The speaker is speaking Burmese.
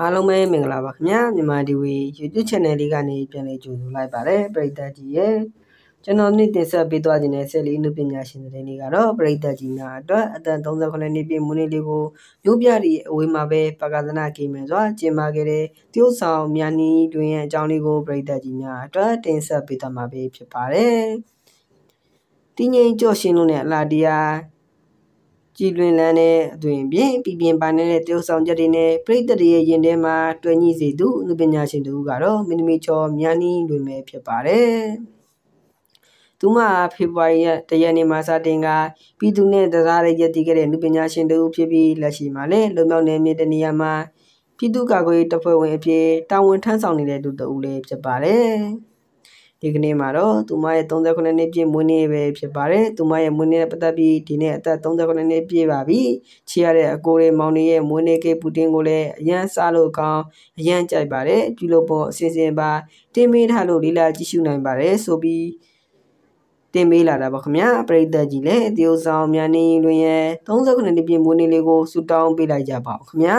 အားလုံးပဲမင်္ဂလာပါခင်ဗျာမြန်မာဒီဝီ YouTube Channel လေးကနေပြန်လည်ကြိုဆိုလိုက်ပါတယ်ပရိသတ်ကြီးရဲ့ကျွန်တော်နေ့တင်ဆက်ပေးသွားခြင်းနဲ့ဆယ်လီနုပညာရှင်တွေနေကတော့ပရိသတ်ကြီးများအတွက်အတန်38နှစ်ပြည့်မွေးနေ့လေးကိုမြို့ပြတီအဝေးမှာပဲပကသနာကိမန်စွာကျင်းပခဲ့တဲ့တရုတ်ဆောင်မြန်နီတွင်ရဲ့အကြောင်းလေးကိုပရိသတ်ကြီးများအတွက်တင်ဆက်ပေးသွားမှာဖြစ်ပါတယ်။တင်းငိမ့်ကြော့ရှင်လုံးနဲ့အလားတရားပြည်လွင်လန်းတဲ့အတွင်ပြင်ပြည်ပြင်ပါနေတဲ့တရုတ်ဆောင်ချက်တွေနဲ့ပြိတ္တတွေရဲ့ရင်ထဲမှာတွေ့ညီစေသူလူပညာရှင်တို့ကတော့မင်းမီချောမြန်နီလွင်ပဲဖြစ်ပါတယ်။သူမဖေဖော်ဝါရီရက်တရက်နေ့မှာစတင်ကပြည်သူနဲ့တစားတဲ့ရည်တည်ခဲ့တဲ့လူပညာရှင်တို့ဖြစ်ပြီးလက်ရှိမှာလည်းလုံမြောက်နယ်မြေတနေရာမှာပြည်သူ့ကာကွယ်တပ်ဖွဲ့ဝင်အဖြစ်တာဝန်ထမ်းဆောင်နေတဲ့သူတို့လည်းဖြစ်ပါတယ်။ဒီကနေ့မှာတော့သူမရဲ့38နှစ်ပြည့်မွေးနေ့ပဲဖြစ်ပါတယ်သူမရဲ့မွေးနေ့နဲ့ပတ်သက်ပြီးဒီနေ့အသက်38နှစ်ပြည့်ပါပြီချီရတဲ့အကိုရေမောင်နေရဲ့မွေးနေ့ကိပူတင်ကိုလည်းအရန်စားလို့ကောင်းအရန်ကြိုက်ပါတယ်ပြုလုပ်ဖို့အစဉ်စဉ်ပါတင်ပေးထားလို့လေးလာကြည့်ရှုနိုင်ပါတယ်ဆိုပြီးတင်ပေးလာတာပါခင်ဗျာပရိသတ်ကြီးလည်းတရုတ်ဆောင်မြန်နေရင်တွင်ရဲ့39နှစ်ပြည့်မွေးနေ့လေးကိုဆူတောင်းပေးလိုက်ကြပါဦးခင်ဗျာ